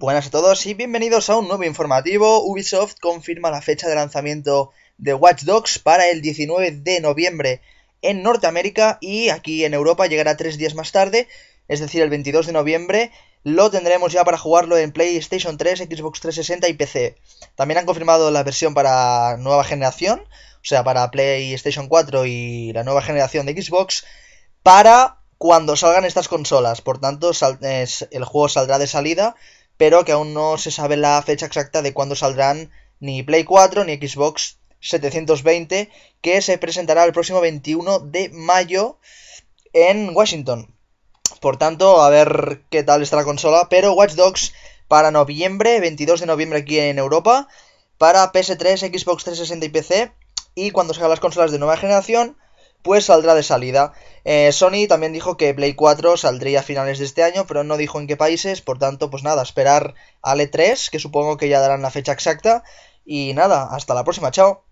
Buenas a todos y bienvenidos a un nuevo informativo. Ubisoft confirma la fecha de lanzamiento de Watch Dogs para el 19 de noviembre en Norteamérica y aquí en Europa llegará tres días más tarde, es decir, el 22 de noviembre. Lo tendremos ya para jugarlo en PlayStation 3, Xbox 360 y PC. También han confirmado la versión para nueva generación, o sea, para PlayStation 4 y la nueva generación de Xbox, para cuando salgan estas consolas. Por tanto, el juego saldrá de salida pero que aún no se sabe la fecha exacta de cuándo saldrán ni Play 4 ni Xbox 720, que se presentará el próximo 21 de mayo en Washington. Por tanto, a ver qué tal está la consola, pero Watch Dogs para noviembre, 22 de noviembre aquí en Europa, para PS3, Xbox 360 y PC, y cuando salgan las consolas de nueva generación, pues saldrá de salida. Eh, Sony también dijo que Play 4 saldría a finales de este año, pero no dijo en qué países, por tanto, pues nada, esperar al E3, que supongo que ya darán la fecha exacta. Y nada, hasta la próxima, chao.